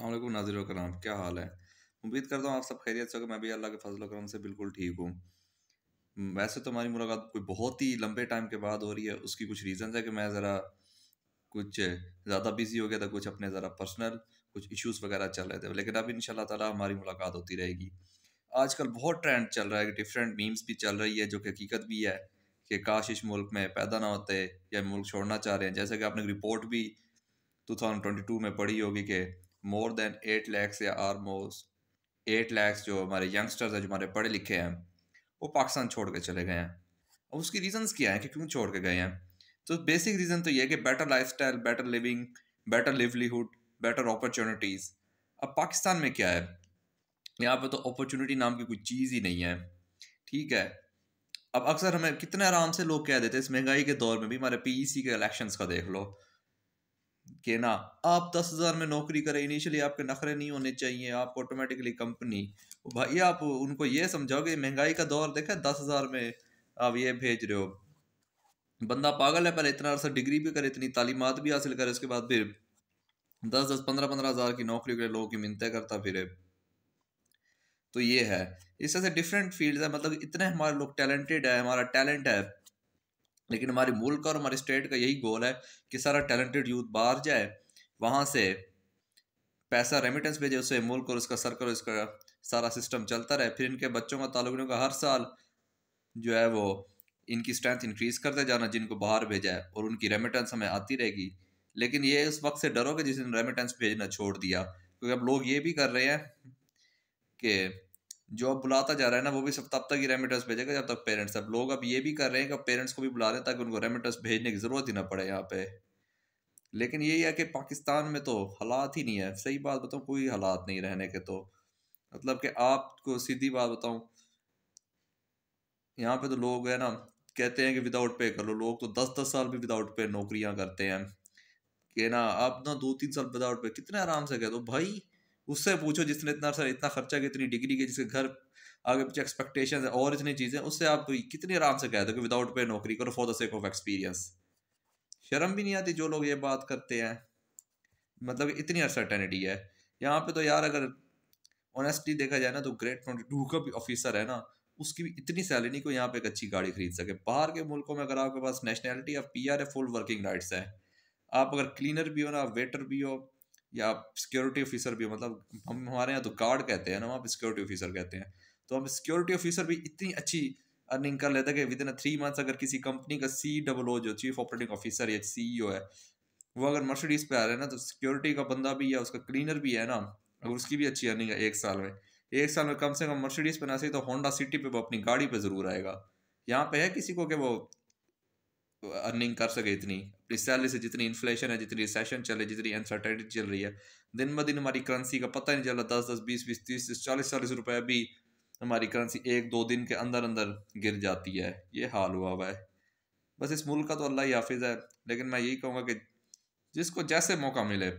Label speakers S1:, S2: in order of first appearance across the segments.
S1: अल्लाह नाजिर कराम क्या हाल है उम्मीद करता हूँ आप सब खैरियत से होगा मैं भी अल्लाह के फजल करम से बिल्कुल ठीक हूँ वैसे तो हमारी मुलाकात कोई बहुत ही लंबे टाइम के बाद हो रही है उसकी कुछ रीज़न है कि मैं ज़रा कुछ ज़्यादा बिजी हो गया था कुछ अपने ज़रा पर्सनल कुछ इश्यूज वगैरह चल रहे थे लेकिन अब इन ताला हमारी मुलाकात होती रहेगी आजकल बहुत ट्रेंड चल रहा है कि डिफरेंट मीम्स भी चल रही है जो कि हकीकत भी है कि काश इस मुल्क में पैदा ना होते या मुल्क छोड़ना चाह रहे हैं जैसे कि आपने रिपोर्ट भी 2022 में पढ़ी होगी कि मोर देन एट लैक्स या आलमोस्ट एट लैक्स जो हमारे यंगस्टर्स हैं जो हमारे पढ़े लिखे हैं वो पाकिस्तान छोड़ के चले गए हैं अब उसकी रीजंस क्या हैं कि क्यों छोड़ के गए हैं तो बेसिक रीज़न तो ये है कि better lifestyle better living better livelihood better opportunities अब पाकिस्तान में क्या है यहाँ पर तो अपॉर्चुनिटी नाम की कोई चीज़ ही नहीं है ठीक है अब अक्सर हमें कितने आराम से लोग कह देते हैं इस महंगाई के दौर में भी हमारे सी e के इलेक्शंस का देख लो कि ना आप दस हज़ार में नौकरी करें इनिशियली आपके नखरे नहीं होने चाहिए आपको ऑटोमेटिकली कंपनी भाई आप उनको ये समझाओगे महंगाई का दौर देखा दस हज़ार में आप ये भेज रहे हो बंदा पागल है पहले इतना अर्सा डिग्री भी करे इतनी तालीमत भी हासिल करे उसके बाद फिर दस दस पंद्रह पंद्रह हज़ार की नौकरी के लोगों की मिनतें करता फिर तो ये है इस तरह से डिफरेंट फील्ड है मतलब इतने हमारे लोग टैलेंटेड है हमारा टैलेंट है लेकिन हमारे मुल्क और हमारे स्टेट का यही गोल है कि सारा टैलेंटेड यूथ बाहर जाए वहाँ से पैसा रेमिटेंस भेजे उसे मुल्क और उसका सर्कल और उसका सारा सिस्टम चलता रहे फिर इनके बच्चों का ताल्लुक का हर साल जो है वो इनकी स्ट्रेंथ इंक्रीज करते जाना जिनको बाहर भेजा है और उनकी रेमिटेंस हमें आती रहेगी लेकिन ये उस वक्त से डरोगे जिसने रेमिटेंस भेजना छोड़ दिया क्योंकि अब लोग ये भी कर रहे हैं कि जो अब बुलाता जा रहा है ना वो भी सब तब तक ही रेमिटेंस भेजेगा जब तक पेरेंट्स अब लोग अब ये भी कर रहे हैं कि पेरेंट्स को भी बुला रहे हैं ताकि उनको रेमिटेंस भेजने की ज़रूरत ही ना पड़े यहाँ पे लेकिन यही है कि पाकिस्तान में तो हालात ही नहीं है सही बात बताऊँ कोई हालात नहीं रहने के तो मतलब कि आपको सीधी बात बताऊँ यहाँ पे तो लोग है ना कहते हैं कि विदाउट पे कर लो लोग तो दस दस साल भी विदाउट पे नौकरियाँ करते हैं कि ना आप ना दो तीन साल विदाउट पे कितने आराम से कह दो भाई उससे पूछो जिसने इतना सर इतना खर्चा किया इतनी डिग्री की जिसके घर आगे पीछे एक्सपेक्टेशन है और इतनी चीज़ें उससे आप कितने आराम से कह दो कि विदाउट पे नौकरी करो for the sake of experience शर्म भी नहीं आती जो लोग ये बात करते हैं मतलब इतनी अनसर्टेनिटी है यहाँ पे तो यार अगर ऑनेस्टली देखा जाए ना तो ग्रेट ट्वेंटी टू का भी ऑफिसर है ना उसकी भी इतनी सैलरी नहीं को यहाँ पे एक अच्छी गाड़ी खरीद सके बाहर के मुल्कों में अगर आपके पास नेशनैलिटी या पी आर है फुल वर्किंग राइट्स है आप अगर क्लीनर भी हो ना आप वेटर भी हो या सिक्योरिटी ऑफिसर भी मतलब हम हमारे यहाँ तो गार्ड कहते हैं ना वहाँ पर सिक्योरिटी ऑफिसर कहते हैं तो हम सिक्योरिटी ऑफिसर भी इतनी अच्छी अर्निंग कर लेते हैं कि विद इन थ्री मंथ्स अगर किसी कंपनी का सी डबल ओ जो चीफ ऑपरेटिंग ऑफिसर या सी e है वो अगर मर्सिडीज पे आ रहे हैं ना तो सिक्योरिटी का बंदा भी या उसका क्लीनर भी है ना अगर उसकी भी अच्छी अर्निंग है एक साल में एक साल में कम से कम मर्सिडीज पे ना सही तो होंडा सिटी पे वो अपनी गाड़ी पे जरूर आएगा यहाँ पे है किसी को कि वो अर्निंग कर सके इतनी अपनी सैलरी से जितनी इन्फ्लेशन है जितनी रिसेशन चल रही है जितनी अनसर्टेनिटी चल रही है दिन ब दिन हमारी करेंसी का पता नहीं चल रहा दस दस बीस बीस तीस तीस चालीस चालीस रुपये भी हमारी करेंसी एक दो दिन के अंदर अंदर गिर जाती है ये हाल हुआ हुआ है बस इस मुल्क का तो अल्लाह ही हाफिज़ है लेकिन मैं यही कहूँगा कि जिसको जैसे मौका मिले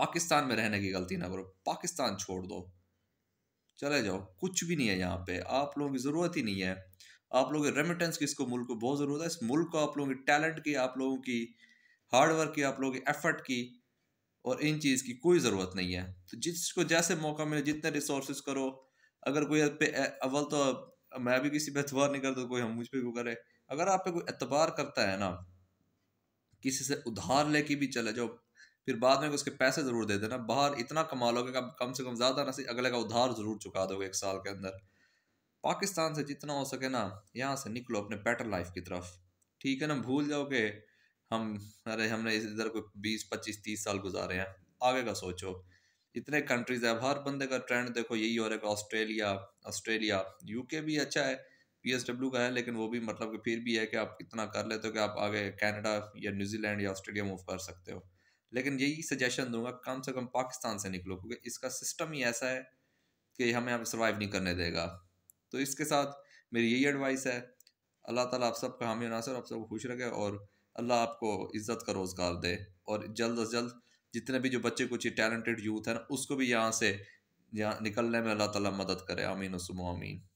S1: पाकिस्तान में रहने की गलती ना करो पाकिस्तान छोड़ दो चले जाओ कुछ भी नहीं है यहाँ पे आप लोगों की ज़रूरत ही नहीं है आप लोगों के रेमिटेंस की इसको मुल्क को बहुत ज़रूरत है इस मुल्क को आप लोगों की टैलेंट की आप लोगों की हार्डवर्क की आप लोगों की एफर्ट की और इन चीज़ की कोई ज़रूरत नहीं है तो जिसको जैसे मौका मिले जितने रिसोर्स करो अगर कोई अव्वल तो मैं भी किसी पे एतबार नहीं करता कोई हम मुझ पर क्यों करे अगर आप पे कोई एतबार करता है ना किसी से उधार लेके भी चले जाओ फिर बाद में उसके पैसे ज़रूर दे देना बाहर इतना कमा लोगे कम से कम ज़्यादा ना अगले का उधार ज़रूर चुका दोगे एक साल के अंदर पाकिस्तान से जितना हो सके ना यहाँ से निकलो अपने बेटर लाइफ की तरफ ठीक है ना भूल जाओ कि हम अरे हमने इधर को बीस पच्चीस तीस साल गुजारे हैं आगे का सोचो इतने कंट्रीज है हर बंदे का ट्रेंड देखो यही हो रहा है ऑस्ट्रेलिया ऑस्ट्रेलिया यूके भी अच्छा है पी का है लेकिन वो भी मतलब कि फिर भी है कि आप इतना कर लेते हो कि आप आगे कैनेडा या न्यूजीलैंड या ऑस्ट्रेलिया मूव कर सकते हो लेकिन यही सजेशन दूंगा कम से कम पाकिस्तान से निकलो क्योंकि इसका सिस्टम ही ऐसा है कि हमें आप सर्वाइव नहीं करने देगा तो इसके साथ मेरी यही एडवाइस है अल्लाह ताला आप का हामी नासर आप सब खुश रखे और अल्लाह आपको इज़्ज़त का रोज़गार दे और जल्द अज जल्द जितने भी जो बच्चे कुछ टैलेंटेड यूथ हैं ना उसको भी यहाँ से यहाँ निकलने में अल्लाह ताला मदद करे आमीन सुबह आमीन